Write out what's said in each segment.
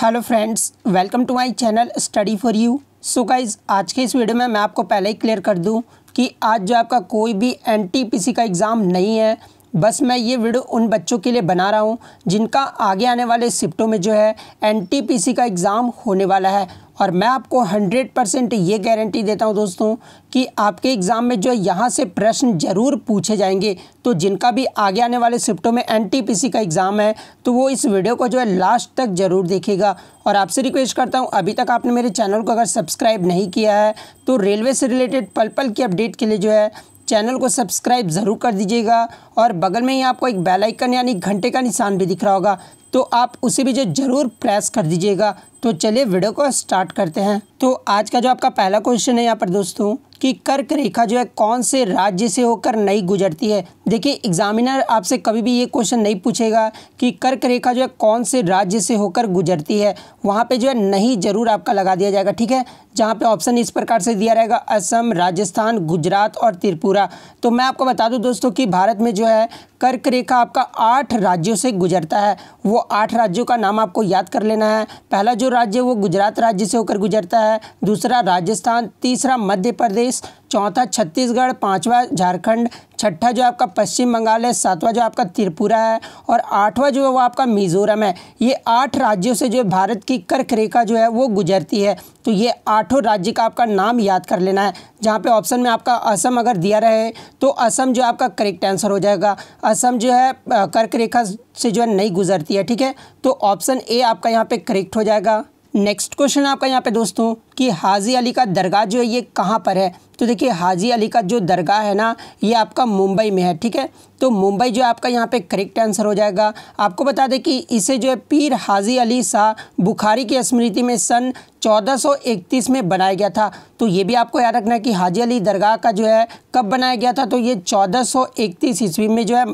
hello friends welcome to my channel study for you so guys आज के इस video में मैं आपको पहले ही क्लियर कर दूं कि आज जो आपका कोई भी एनटीपीसी का एग्ज़ाम नहीं है बस मैं ये वीडियो उन बच्चों के लिए बना रहा हूँ जिनका आगे आने वाले शिफ्टों में जो है एनटीपीसी का एग्ज़ाम होने वाला है और मैं आपको 100 परसेंट ये गारंटी देता हूँ दोस्तों कि आपके एग्ज़ाम में जो यहाँ से प्रश्न ज़रूर पूछे जाएंगे तो जिनका भी आगे आने वाले शिफ्टों में एन का एग्ज़ाम है तो वो इस वीडियो को जो है लास्ट तक ज़रूर देखेगा और आपसे रिक्वेस्ट करता हूँ अभी तक आपने मेरे चैनल को अगर सब्सक्राइब नहीं किया है तो रेलवे से रिलेटेड पल पल की अपडेट के लिए जो है चैनल को सब्सक्राइब ज़रूर कर दीजिएगा और बगल में ही आपको एक बेलाइकन यानी घंटे का निशान भी दिख रहा होगा तो आप उसे भी जो ज़रूर प्रेस कर दीजिएगा तो चलिए वीडियो को स्टार्ट करते हैं तो आज का जो आपका पहला क्वेश्चन है यहाँ पर दोस्तों कि कर्क रेखा जो है कौन से राज्य से होकर नहीं गुजरती है देखिए एग्जामिनर आपसे कभी भी ये क्वेश्चन नहीं पूछेगा कि कर्क रेखा जो है कौन से राज्य से होकर गुजरती है वहाँ पे जो है नहीं जरूर आपका लगा दिया जाएगा ठीक है जहाँ पे ऑप्शन इस प्रकार से दिया रहेगा असम राजस्थान गुजरात और त्रिपुरा तो मैं आपको बता दूँ दोस्तों कि भारत में जो है कर्क रेखा आपका आठ राज्यों से गुजरता है वो आठ राज्यों का नाम आपको याद कर लेना है पहला जो राज्य है वो गुजरात राज्य से होकर गुजरता है दूसरा राजस्थान तीसरा मध्य प्रदेश चौथा छत्तीसगढ़ पाँचवा झारखंड छठा जो आपका पश्चिम बंगाल है सातवां जो आपका त्रिपुरा है और आठवां जो है वो आपका मिजोरम है ये आठ राज्यों से जो भारत की कर्क रेखा जो है वो गुजरती है तो ये आठों राज्य का आपका नाम याद कर लेना है जहाँ पे ऑप्शन में आपका असम अगर दिया रहे तो असम जो आपका करेक्ट आंसर हो जाएगा असम जो है कर्क रेखा से जो है नहीं गुजरती है ठीक है तो ऑप्शन ए आपका यहाँ पर करेक्ट हो जाएगा नेक्स्ट क्वेश्चन आपका यहाँ पे दोस्तों कि हाजी अली का दरगाह जो है ये कहाँ पर है तो देखिए हाजी अली का जो दरगाह है ना ये आपका मुंबई में है ठीक है तो मुंबई जो आपका यहाँ पे करेक्ट आंसर हो जाएगा आपको बता दें कि इसे जो है पीर हाजी अली शाह बुखारी की स्मृति में सन 1431 में बनाया गया था तो ये भी आपको याद रखना है कि हाजी अली दरगाह का जो है कब बनाया गया था तो ये चौदह ईस्वी में जो है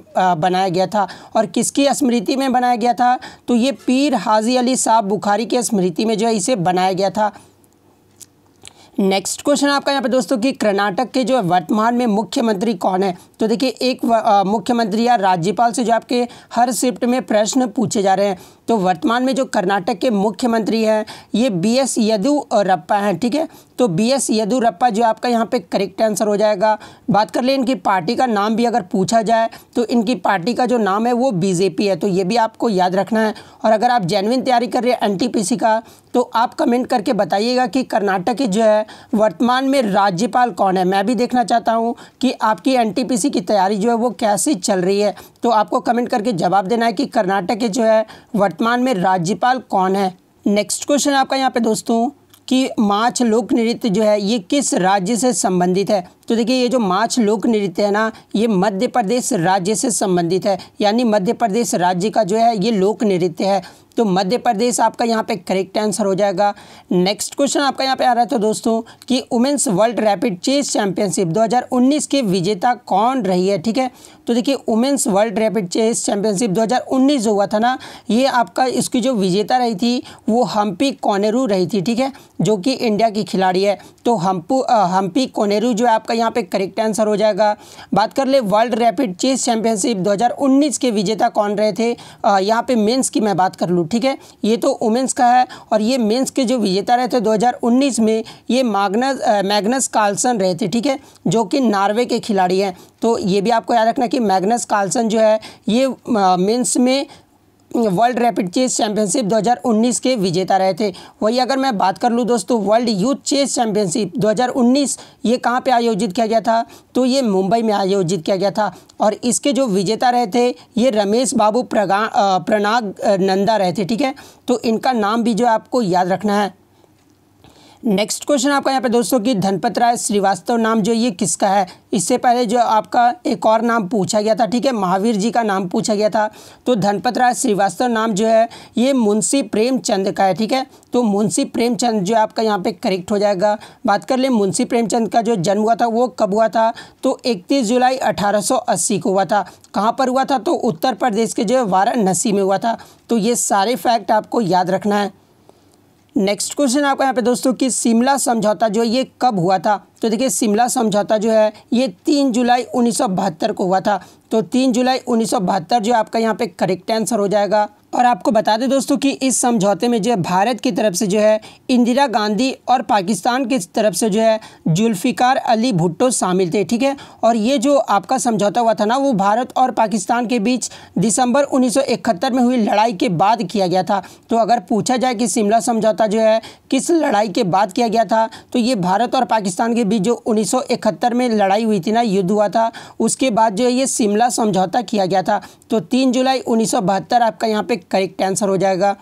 बनाया गया था और किसकी स्मृति में बनाया गया था तो ये पीर हाजी अली साहब बुखारी की स्मृति में जो है इसे बनाया गया था नेक्स्ट क्वेश्चन आपका यहाँ पे दोस्तों कि कर्नाटक के जो है वर्तमान में मुख्यमंत्री कौन है तो देखिए एक मुख्यमंत्री या राज्यपाल से जो आपके हर शिफ्ट में प्रश्न पूछे जा रहे हैं तो वर्तमान में जो कर्नाटक के मुख्यमंत्री हैं ये बी एस येदुरप्पा हैं ठीक है तो बी एस येदुरप्पा जो आपका यहाँ पे करेक्ट आंसर हो जाएगा बात कर ले इनकी पार्टी का नाम भी अगर पूछा जाए तो इनकी पार्टी का जो नाम है वो बीजेपी है तो ये भी आपको याद रखना है और अगर आप जेनविन तैयारी कर रहे हैं एन का तो आप कमेंट करके बताइएगा कि कर्नाटक के जो है वर्तमान में राज्यपाल कौन है मैं भी देखना चाहता हूँ कि आपकी एन की तैयारी जो है वो कैसी चल रही है तो आपको कमेंट करके जवाब देना है कि कर्नाटक के जो है वर्तमान में राज्यपाल कौन है नेक्स्ट क्वेश्चन आपका यहाँ पे दोस्तों कि माछ लोक नृत्य जो है ये किस राज्य से संबंधित है तो देखिए ये जो माछ लोक नृत्य है ना ये मध्य प्रदेश राज्य से संबंधित है यानी मध्य प्रदेश राज्य का जो है ये लोक नृत्य है तो मध्य प्रदेश आपका यहाँ पे करेक्ट आंसर हो जाएगा नेक्स्ट क्वेश्चन आपका यहाँ पे आ रहा था तो दोस्तों कि women's world rapid chess championship 2019 के विजेता कौन रही है ठीक है तो देखिए women's world rapid chess championship 2019 जो हुआ था ना ये आपका इसकी जो विजेता रही थी वो हम्पी कोनेरू रही थी ठीक है जो कि इंडिया की खिलाड़ी है तो हम्पू हम्पी कोनेरू जो है आपका यहाँ पे करेक्ट आंसर हो जाएगा बात कर ले वर्ल्ड रैपिड चेस चैंपियनशिप 2019 के विजेता कौन रहे थे यहाँ पे मेंस की मैं बात कर लूँ ठीक है ये तो वुमेंस का है और ये मेंस के जो विजेता रहे थे 2019 में ये मैगनस मैग्नस कार्लसन रहे थे ठीक है जो कि नार्वे के खिलाड़ी हैं तो ये भी आपको याद रखना कि मैग्नस कार्लसन जो है ये मेंस में वर्ल्ड रैपिड चेस चैंपियनशिप 2019 के विजेता रहे थे वही अगर मैं बात कर लूँ दोस्तों वर्ल्ड यूथ चेस चैंपियनशिप 2019 ये कहाँ पे आयोजित किया गया था तो ये मुंबई में आयोजित किया गया था और इसके जो विजेता रहे थे ये रमेश बाबू प्रगा प्रणाग नंदा रहे थे ठीक है तो इनका नाम भी जो है आपको याद रखना है नेक्स्ट क्वेश्चन आपका यहाँ पे दोस्तों कि धनपत राय श्रीवास्तव नाम जो ये किसका है इससे पहले जो आपका एक और नाम पूछा गया था ठीक है महावीर जी का नाम पूछा गया था तो धनपत राय श्रीवास्तव नाम जो है ये मुंशी प्रेमचंद का है ठीक है तो मुंशी प्रेमचंद जो आपका यहाँ पे करेक्ट हो जाएगा बात कर ले मुंशी प्रेमचंद का जो जन्म हुआ था वो कब हुआ था तो इकतीस जुलाई अठारह को हुआ था कहाँ पर हुआ था तो उत्तर प्रदेश के जो है वाराणसी में हुआ था तो ये सारे फैक्ट आपको याद रखना है नेक्स्ट क्वेश्चन आपका यहाँ पे दोस्तों कि शिमला समझौता जो ये कब हुआ था तो देखिए शिमला समझौता जो है ये तीन जुलाई उन्नीस को हुआ था तो तीन जुलाई उन्नीस जो आपका यहाँ पे करेक्ट आंसर हो जाएगा और आपको बता दें दोस्तों कि इस समझौते में जो है भारत की तरफ से जो है इंदिरा गांधी और पाकिस्तान की तरफ से जो है जुल्फ़िकार अली भुट्टो शामिल थे ठीक है और ये जो आपका समझौता हुआ था ना वो भारत और पाकिस्तान के बीच दिसंबर 1971 में हुई लड़ाई के बाद किया गया था तो अगर पूछा जाए कि शिमला समझौता जो है किस लड़ाई के बाद किया गया था तो ये भारत और पाकिस्तान के अभी जो 1971 में लड़ाई हुई थी ना युद्ध हुआ था उसके बाद जो है ये शिमला समझौता किया गया था तो तीन जुलाई उन्नीस आपका यहाँ पे करेक्ट आंसर हो जाएगा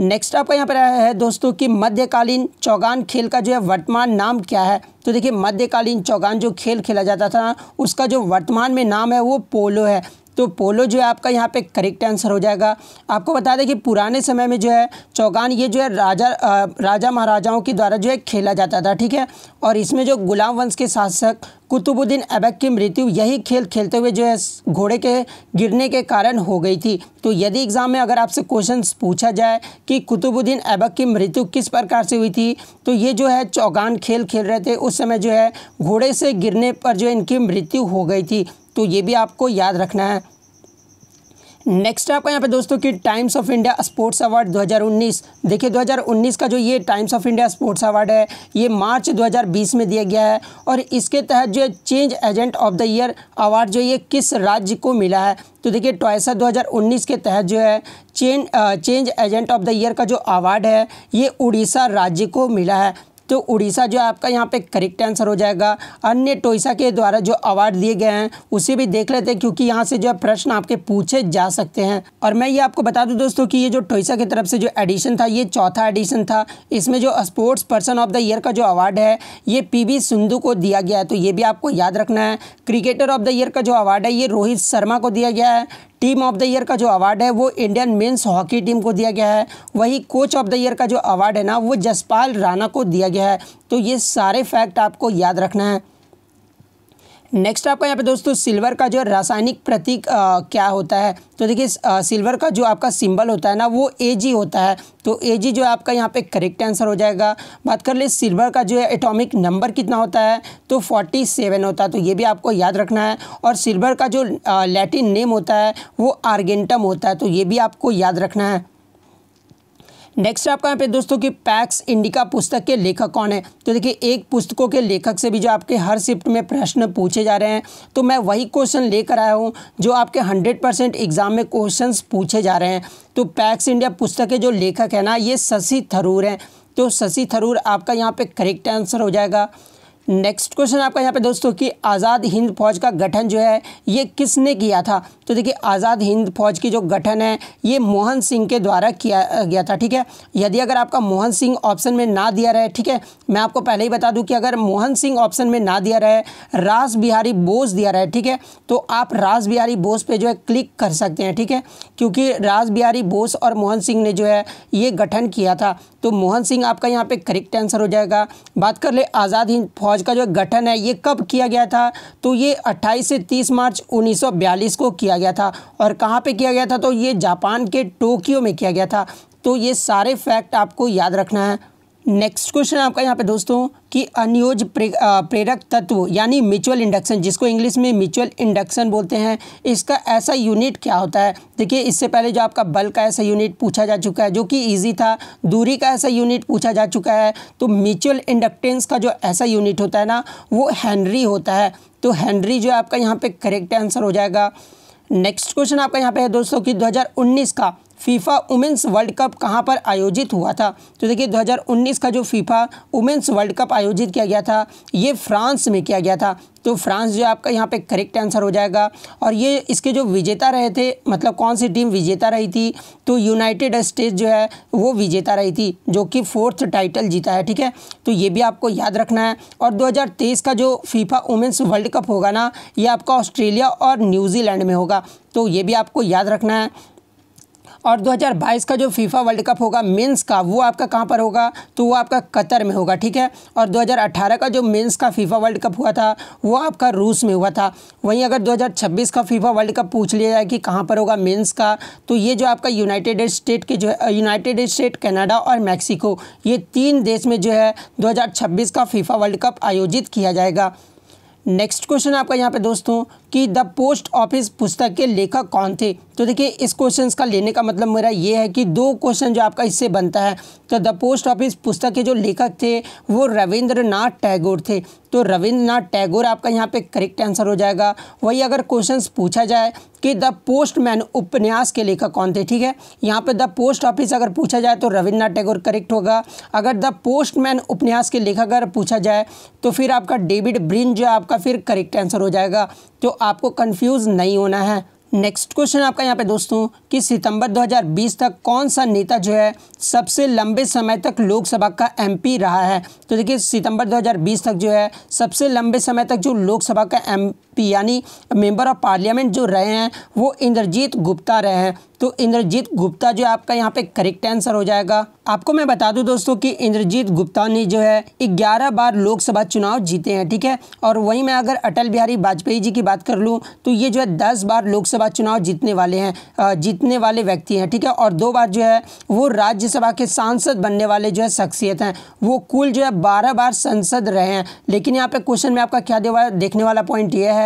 नेक्स्ट आपका यहाँ पर है दोस्तों कि मध्यकालीन चौगान खेल का जो है वर्तमान नाम क्या है तो देखिए मध्यकालीन चौगान जो खेल खेला जाता था उसका जो वर्तमान में नाम है वो पोलो है तो पोलो जो है आपका यहाँ पे करेक्ट आंसर हो जाएगा आपको बता दें कि पुराने समय में जो है चौगान ये जो है राजा राजा महाराजाओं के द्वारा जो है खेला जाता था ठीक है और इसमें जो गुलाम वंश के शासक कुतुबुद्दीन ऐबक की मृत्यु यही खेल खेलते हुए जो है घोड़े के गिरने के कारण हो गई थी तो यदि एग्ज़ाम में अगर आपसे क्वेश्चन पूछा जाए कि कुतुबुद्दीन ऐबक की मृत्यु किस प्रकार से हुई थी तो ये जो है चौगान खेल खेल रहे थे उस समय जो है घोड़े से गिरने पर जो है इनकी मृत्यु हो गई थी तो ये भी आपको याद रखना है नेक्स्ट आपका यहाँ पे दोस्तों कि Times of India sports award 2019 देखिए 2019 का जो ये Times of India sports award है ये मार्च 2020 में दिया गया है और इसके तहत जो है change agent of the year award जो ये किस राज्य को मिला है तो देखिए टॉयसा 2019 के तहत जो है change change agent of the year का जो अवार्ड है ये उड़ीसा राज्य को मिला है तो उड़ीसा जो है आपका यहाँ पे करेक्ट आंसर हो जाएगा अन्य टोइसा के द्वारा जो अवार्ड दिए गए हैं उसे भी देख लेते हैं क्योंकि यहाँ से जो है प्रश्न आपके पूछे जा सकते हैं और मैं ये आपको बता दूँ दोस्तों कि ये जो टोइसा की तरफ से जो एडिशन था ये चौथा एडिशन था इसमें जो sports person of the year का जो अवार्ड है ये पी सिंधु को दिया गया है तो ये भी आपको याद रखना है क्रिकेटर ऑफ द ईयर का जो अवार्ड है ये रोहित शर्मा को दिया गया है टीम ऑफ द ईयर का जो अवार्ड है वो इंडियन मेंस हॉकी टीम को दिया गया है वही कोच ऑफ द ईयर का जो अवार्ड है ना वो जसपाल राणा को दिया गया गया है तो ये सारे फैक्ट आपको याद रखना है नेक्स्ट आपका यहाँ पे दोस्तों सिल्वर का जो रासायनिक प्रतीक क्या होता है तो देखिए सिल्वर का जो आपका सिंबल होता है ना वो ए होता है तो ए जो आपका यहाँ पे करेक्ट आंसर हो जाएगा बात कर ले सिल्वर का जो है एटॉमिक नंबर कितना होता है तो फोर्टी सेवन होता है तो ये भी आपको याद रखना है और सिल्वर का जो लैटिन नेम होता है वो आर्गेंटम होता है तो ये भी आपको याद रखना है नेक्स्ट आपका यहाँ पे दोस्तों कि पैक्स इंडिका पुस्तक के लेखक कौन है तो देखिए एक पुस्तकों के लेखक से भी जो आपके हर शिफ्ट में प्रश्न पूछे जा रहे हैं तो मैं वही क्वेश्चन लेकर आया हूँ जो आपके हंड्रेड परसेंट एग्जाम में क्वेश्चन पूछे जा रहे हैं तो पैक्स इंडिया पुस्तक के जो लेखक है ना ये शशि थरूर हैं तो शशि थरूर आपका यहाँ पर करेक्ट आंसर हो जाएगा नेक्स्ट क्वेश्चन आपका यहाँ पे दोस्तों कि आज़ाद हिंद फौज का गठन जो है ये किसने किया था तो देखिए आज़ाद हिंद फौज की जो गठन है ये मोहन सिंह के द्वारा किया गया था ठीक है यदि अगर आपका मोहन सिंह ऑप्शन में ना दिया रहे ठीक है मैं आपको पहले ही बता दूं कि अगर मोहन सिंह ऑप्शन में ना दिया रहे रास बिहारी बोस दिया रहे ठीक है तो आप रास बिहारी बोस पर जो है क्लिक कर सकते हैं ठीक है क्योंकि रास बिहारी बोस और मोहन सिंह ने जो है ये गठन किया था तो मोहन सिंह आपका यहाँ पर करेक्ट आंसर हो जाएगा बात कर ले आज़ाद हिंद फौज फौज का जो गठन है ये कब किया गया था तो ये 28 से 30 मार्च 1942 को किया गया था और कहाँ पे किया गया था तो ये जापान के टोक्यो में किया गया था तो ये सारे फैक्ट आपको याद रखना है नेक्स्ट क्वेश्चन आपका यहाँ पे दोस्तों कि अनियोज प्रे, प्रेरक तत्व यानी म्यूचुअल इंडक्शन जिसको इंग्लिश में म्यूचुअल इंडक्शन बोलते हैं इसका ऐसा यूनिट क्या होता है देखिए इससे पहले जो आपका बल का ऐसा यूनिट पूछा जा चुका है जो कि इजी था दूरी का ऐसा यूनिट पूछा जा चुका है तो म्यूचुअल इंडक्टेंस का जो ऐसा यूनिट होता है ना वो हैंनरी होता है तो हैंनरी जो आपका यहाँ पर करेक्ट आंसर हो जाएगा नेक्स्ट क्वेश्चन आपका यहाँ पे है दोस्तों कि 2019 का फीफा वुमेंस वर्ल्ड कप कहाँ पर आयोजित हुआ था तो देखिए 2019 का जो फीफा वुमेंस वर्ल्ड कप आयोजित किया गया था ये फ्रांस में किया गया था तो फ्रांस जो आपका यहाँ पे करेक्ट आंसर हो जाएगा और ये इसके जो विजेता रहे थे मतलब कौन सी टीम विजेता रही थी तो यूनाइटेड स्टेट जो है वो विजेता रही थी जो कि फोर्थ टाइटल जीता है ठीक है तो ये भी आपको याद रखना है और 2023 का जो फीफा वुमेंस वर्ल्ड कप होगा ना ये आपका ऑस्ट्रेलिया और न्यूजीलैंड में होगा तो ये भी आपको याद रखना है और 2022 का जो फीफा वर्ल्ड कप होगा मेंस का वो आपका कहाँ पर होगा तो वो आपका कतर में होगा ठीक है और 2018 का जो मेंस का फीफा वर्ल्ड कप हुआ था वो आपका रूस में हुआ था वहीं अगर 2026 का फीफा वर्ल्ड कप पूछ लिया जाए कि कहाँ पर होगा मेंस का तो ये जो आपका यूनाइटेड स्टेट के जो है यूनाइटेड स्टेट कनाडा और मैक्सिको ये तीन देश में जो है दो का फीफा वर्ल्ड कप आयोजित किया जाएगा नेक्स्ट क्वेश्चन आपका यहाँ पे दोस्तों कि द पोस्ट ऑफिस पुस्तक के लेखक कौन थे तो देखिए इस क्वेश्चन का लेने का मतलब मेरा ये है कि दो क्वेश्चन जो आपका इससे बनता है तो द पोस्ट ऑफिस पुस्तक के जो लेखक थे वो रविंद्रनाथ टैगोर थे तो रविंद्रनाथ टैगोर आपका यहाँ पे करेक्ट आंसर हो जाएगा वही अगर क्वेश्चन पूछा जाए कि द पोस्टमैन उपन्यास के लेखक कौन थे ठीक है यहाँ पे द पोस्ट ऑफिस अगर पूछा जाए तो रविन्द्रनाथ टैगोर करेक्ट होगा अगर द पोस्टमैन उपन्यास के लेखक अगर पूछा जाए तो फिर आपका डेविड ब्रिन जो आपका आपका फिर करेक्ट आंसर हो जाएगा तो आपको कन्फ्यूज़ नहीं होना है नेक्स्ट क्वेश्चन आपका यहाँ पे दोस्तों कि सितंबर 2020 तक कौन सा नेता जो है सबसे लंबे समय तक लोकसभा का एमपी रहा है तो देखिए सितंबर 2020 तक जो है सबसे लंबे समय तक जो लोकसभा का एम एमपी यानी मेंबर ऑफ पार्लियामेंट जो रहे हैं वो इंद्रजीत गुप्ता रहे हैं तो इंद्रजीत गुप्ता जो आपका यहाँ पे करेक्ट आंसर हो जाएगा आपको मैं बता दूं दोस्तों कि इंद्रजीत गुप्ता ने जो है 11 बार लोकसभा चुनाव जीते हैं ठीक है और वहीं मैं अगर अटल बिहारी वाजपेयी जी की बात कर लूँ तो ये जो है 10 बार लोकसभा चुनाव जीतने वाले हैं जीतने वाले व्यक्ति हैं ठीक है और दो बार जो है वो राज्यसभा के सांसद बनने वाले जो है शख्सियत हैं वो कुल जो है बारह बार संसद रहे हैं लेकिन यहाँ पर क्वेश्चन में आपका क्या देखने वाला पॉइंट यह है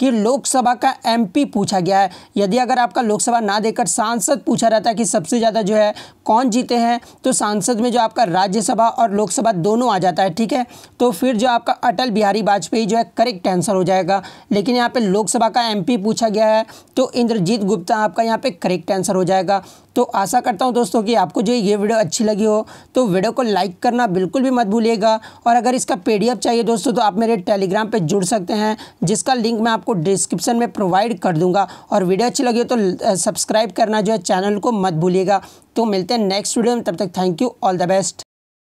कि लोकसभा का एमपी पूछा गया है यदि अगर आपका लोकसभा ना देकर सांसद पूछा रहता है कि सबसे ज़्यादा जो है कौन जीते हैं तो सांसद में जो आपका राज्यसभा और लोकसभा दोनों आ जाता है ठीक है तो फिर जो आपका अटल बिहारी वाजपेयी जो है करेक्ट आंसर हो जाएगा लेकिन यहाँ पर लोकसभा का एम पूछा गया है तो इंद्रजीत गुप्ता आपका यहाँ पर करेक्ट आंसर हो जाएगा तो आशा करता हूँ दोस्तों कि आपको जो ये वीडियो अच्छी लगी हो तो वीडियो को लाइक करना बिल्कुल भी मत भूलिएगा और अगर इसका पीडीएफ चाहिए दोस्तों तो आप मेरे टेलीग्राम पर जुड़ सकते हैं जिसका लिंक मैं आपको आपको डिस्क्रिप्शन में प्रोवाइड कर दूंगा और वीडियो अच्छी लगी तो सब्सक्राइब करना जो है चैनल को मत भूलिएगा तो मिलते हैं नेक्स्ट वीडियो में तब तक thank you all the best